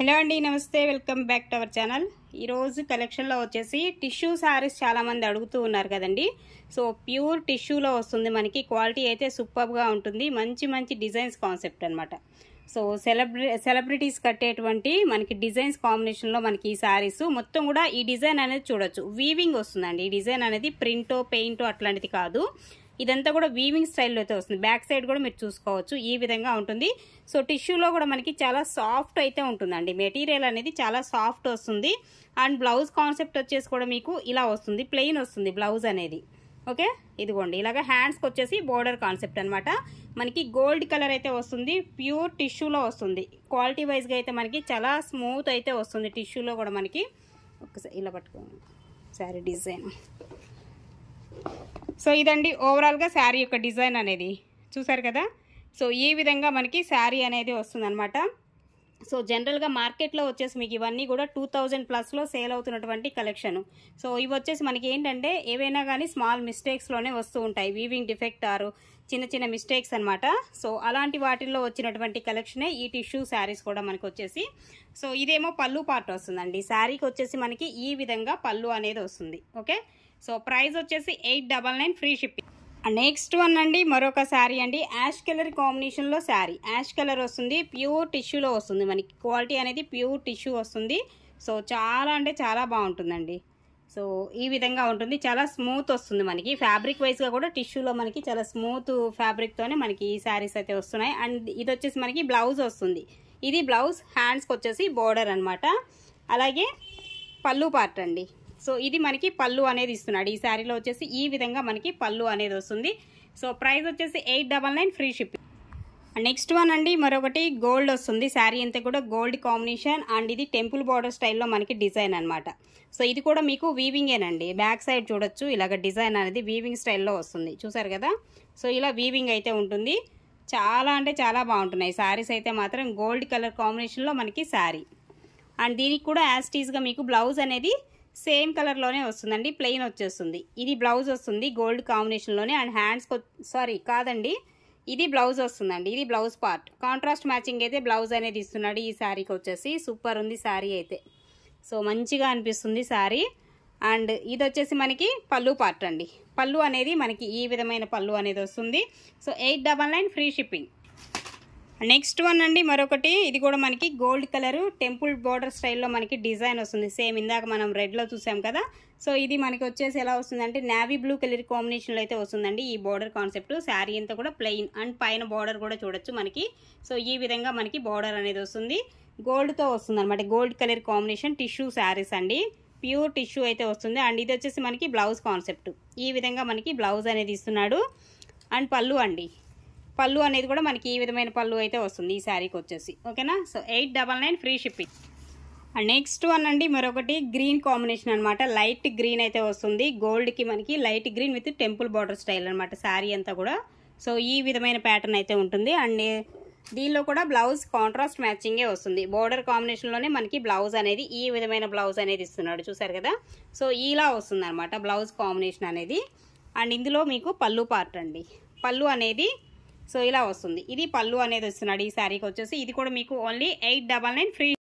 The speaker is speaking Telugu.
హలో అండి నమస్తే welcome back to our channel ఈరోజు కలెక్షన్లో వచ్చేసి టిష్యూ శారీస్ చాలామంది అడుగుతూ ఉన్నారు కదండి సో ప్యూర్ టిష్యూలో వస్తుంది మనకి క్వాలిటీ అయితే సూపర్గా ఉంటుంది మంచి మంచి డిజైన్స్ కాన్సెప్ట్ అనమాట సో సెలబ్రి సెలబ్రిటీస్ కట్టేటువంటి మనకి డిజైన్స్ కాంబినేషన్లో మనకి ఈ శారీస్ మొత్తం కూడా ఈ డిజైన్ అనేది చూడొచ్చు వీవింగ్ వస్తుందండి ఈ డిజైన్ అనేది ప్రింటో పెయింటో అట్లాంటిది కాదు ఇదంతా కూడా వీవింగ్ స్టైల్లో అయితే వస్తుంది బ్యాక్ సైడ్ కూడా మీరు చూసుకోవచ్చు ఈ విధంగా ఉంటుంది సో టిష్యూలో కూడా మనకి చాలా సాఫ్ట్ అయితే ఉంటుందండి మెటీరియల్ అనేది చాలా సాఫ్ట్ వస్తుంది అండ్ బ్లౌజ్ కాన్సెప్ట్ వచ్చేసి కూడా మీకు ఇలా వస్తుంది ప్లెయిన్ వస్తుంది బ్లౌజ్ అనేది ఓకే ఇదిగోండి ఇలాగ హ్యాండ్స్కి వచ్చేసి బోర్డర్ కాన్సెప్ట్ అనమాట మనకి గోల్డ్ కలర్ అయితే వస్తుంది ప్యూర్ టిష్యూలో వస్తుంది క్వాలిటీ వైజ్గా అయితే మనకి చాలా స్మూత్ అయితే వస్తుంది టిష్యూలో కూడా మనకి ఒకసారి ఇలా పట్టుకోండి సారీ డిజైన్ సో ఇదండి ఓవరాల్గా శారీ యొక్క డిజైన్ అనేది చూసారు కదా సో ఈ విధంగా మనకి శారీ అనేది వస్తుందన్నమాట సో జనరల్గా మార్కెట్లో వచ్చేసి మీకు ఇవన్నీ కూడా టూ థౌజండ్ ప్లస్లో సేల్ అవుతున్నటువంటి కలెక్షన్ సో ఇవి వచ్చేసి మనకి ఏంటంటే ఏవైనా కానీ స్మాల్ మిస్టేక్స్లోనే వస్తూ ఉంటాయి వీవింగ్ డిఫెక్ట్ ఆరు చిన్న చిన్న మిస్టేక్స్ అనమాట సో అలాంటి వాటిల్లో వచ్చినటువంటి కలెక్షనే ఈ టిష్యూ శారీస్ కూడా మనకు వచ్చేసి సో ఇదేమో పళ్ళు పార్ట్ వస్తుందండి శారీకి వచ్చేసి మనకి ఈ విధంగా పళ్ళు అనేది వస్తుంది ఓకే సో ప్రైస్ వచ్చేసి eight double nine free shipping next one అండి మరొక శారీ అండి యాష్ కలర్ కాంబినేషన్లో శారీ యాష్ కలర్ వస్తుంది ప్యూర్ టిష్యూలో వస్తుంది మనకి క్వాలిటీ అనేది ప్యూర్ టిష్యూ వస్తుంది సో చాలా అంటే చాలా బాగుంటుందండి సో ఈ విధంగా ఉంటుంది చాలా స్మూత్ వస్తుంది మనకి ఫ్యాబ్రిక్ వైజ్గా కూడా టిష్యూలో మనకి చాలా స్మూత్ ఫ్యాబ్రిక్తోనే మనకి ఈ శారీస్ అయితే వస్తున్నాయి అండ్ ఇది వచ్చేసి మనకి బ్లౌజ్ వస్తుంది ఇది బ్లౌజ్ హ్యాండ్స్కి వచ్చేసి బోర్డర్ అనమాట అలాగే పళ్ళు పార్ట్ అండి సో ఇది మనకి పళ్ళు అనేది ఇస్తున్నాడు ఈ శారీలో వచ్చేసి ఈ విధంగా మనకి పళ్ళు అనేది వస్తుంది సో ప్రైస్ వచ్చేసి eight double nine free shipping next one అండి మరొకటి గోల్డ్ వస్తుంది శారీ అంతా కూడా గోల్డ్ కాంబినేషన్ అండ్ ఇది టెంపుల్ బార్డర్ స్టైల్లో మనకి డిజైన్ అనమాట సో ఇది కూడా మీకు వీవింగేనండి బ్యాక్ సైడ్ చూడొచ్చు ఇలాగ డిజైన్ అనేది వీవింగ్ స్టైల్లో వస్తుంది చూసారు కదా సో ఇలా వీవింగ్ అయితే ఉంటుంది చాలా అంటే చాలా బాగుంటున్నాయి శారీస్ అయితే మాత్రం గోల్డ్ కలర్ కాంబినేషన్లో మనకి శారీ అండ్ దీనికి కూడా యాజ్ మీకు బ్లౌజ్ అనేది సేమ్ కలర్లోనే వస్తుందండి ప్లెయిన్ వచ్చేస్తుంది ఇది బ్లౌజ్ వస్తుంది గోల్డ్ కాంబినేషన్లోనే అండ్ హ్యాండ్స్ సారీ కాదండి ఇది బ్లౌజ్ వస్తుందండి ఇది బ్లౌజ్ పార్ట్ కాంట్రాస్ట్ మ్యాచింగ్ అయితే బ్లౌజ్ అనేది ఇస్తున్నాడు ఈ శారీకి వచ్చేసి సూపర్ ఉంది శారీ అయితే సో మంచిగా అనిపిస్తుంది శారీ అండ్ ఇది వచ్చేసి మనకి పళ్ళు పార్ట్ అండి పళ్ళు అనేది మనకి ఈ విధమైన పళ్ళు అనేది వస్తుంది so eight double nine free shipping next one అండి మరొకటి ఇది కూడా మనకి గోల్డ్ కలర్ టెంపుల్ బోర్డర్ స్టైల్లో మనకి డిజైన్ వస్తుంది సేమ్ ఇందాక మనం రెడ్లో చూసాం కదా సో ఇది మనకి వచ్చేసి ఎలా వస్తుందంటే నావీ బ్లూ కలర్ కాంబినేషన్లో అయితే వస్తుందండి ఈ బోర్డర్ కాన్సెప్ట్ శారీ అంతా కూడా ప్లెయిన్ అండ్ పైన బోర్డర్ కూడా చూడొచ్చు మనకి సో ఈ విధంగా మనకి బోర్డర్ అనేది వస్తుంది గోల్డ్తో వస్తుంది అనమాట gold colour combination tissue saris అండి ప్యూర్ టిష్యూ అయితే వస్తుంది అండ్ ఇది వచ్చేసి మనకి బ్లౌజ్ కాన్సెప్ట్ ఈ విధంగా మనకి బ్లౌజ్ అనేది ఇస్తున్నాడు అండ్ పళ్ళు అండి పళ్ళు అనేది కూడా మనకి ఈ విధమైన పళ్ళు అయితే వస్తుంది ఈ శారీకి వచ్చేసి ఓకేనా so eight double nine free shipping and next one అండి మరొకటి గ్రీన్ కాంబినేషన్ అనమాట లైట్ గ్రీన్ అయితే వస్తుంది గోల్డ్కి మనకి light green with temple border style అనమాట శారీ అంతా కూడా సో ఈ విధమైన ప్యాటర్న్ అయితే ఉంటుంది అండ్ దీనిలో కూడా బ్లౌజ్ కాంట్రాస్ట్ మ్యాచింగే వస్తుంది బోర్డర్ కాంబినేషన్లోనే మనకి బ్లౌజ్ అనేది ఈ విధమైన బ్లౌజ్ అనేది ఇస్తున్నాడు చూసారు కదా సో ఇలా వస్తుంది అనమాట బ్లౌజ్ కాంబినేషన్ అనేది అండ్ ఇందులో మీకు పళ్ళు పార్ట్ అండి పళ్ళు అనేది సో ఇలా వస్తుంది ఇది పళ్ళు అనేది వస్తున్నాడు ఈ శారీకి వచ్చేసి ఇది కూడా మీకు only eight double nine free